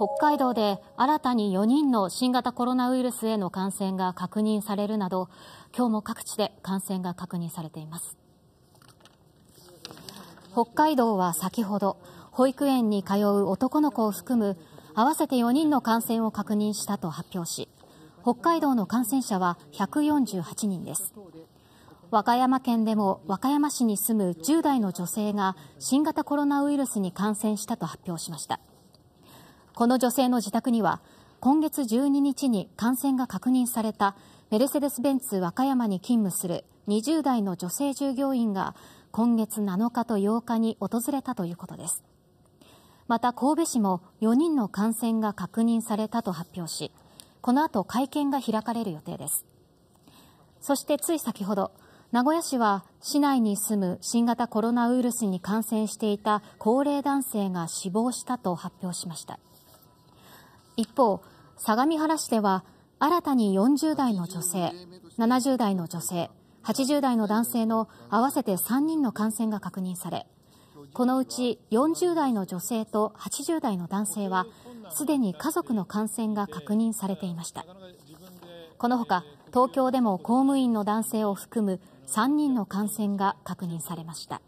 北海道で新たに4人の新型コロナウイルスへの感染が確認されるなど、今日も各地で感染が確認されています。北海道は先ほど、保育園に通う男の子を含む合わせて4人の感染を確認したと発表し、北海道の感染者は148人です。和歌山県でも和歌山市に住む10代の女性が新型コロナウイルスに感染したと発表しました。この女性の自宅には、今月12日に感染が確認されたメルセデス・ベンツ和歌山に勤務する20代の女性従業員が今月7日と8日に訪れたということです。また神戸市も4人の感染が確認されたと発表し、この後会見が開かれる予定です。そしてつい先ほど、名古屋市は市内に住む新型コロナウイルスに感染していた高齢男性が死亡したと発表しました。一方、相模原市では、新たに40代の女性、70代の女性、80代の男性の合わせて3人の感染が確認され、このうち40代の女性と80代の男性は、すでに家族の感染が確認されていました。このほか、東京でも公務員の男性を含む3人の感染が確認されました。